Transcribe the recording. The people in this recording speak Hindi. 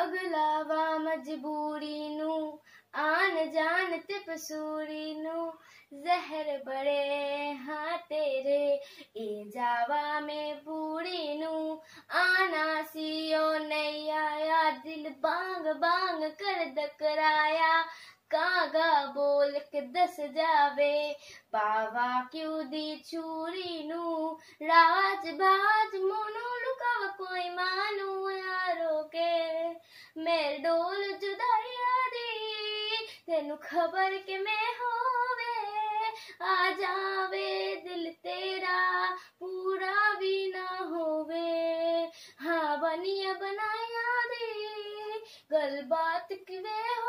अगलावा मजबूरी नू आन जानत पसूरी नू जहर बड़े हाँ तेरे ए जावा में पूरी नू आना सीओ नहीं आया दिल बांग बांग कर दकराया कागा बोल के दस जावे पावा क्यों दी छूरी नू राज भाज मोनो लुकाव कोई मानू यारों के ਤੈਨੂੰ ਖਬਰ ਕਿਵੇਂ ਹੋਵੇ ਆ ਜਾਵੇ ਦਿਲ ਤੇਰਾ ਪੂਰਾ ਵੀ ਨਾ ਹੋਵੇ ਹਾਂ ਬਣੀਆ ਬਣਾਇਆ ਦੀ ਗੱਲਬਾਤ ਕਿਵੇਂ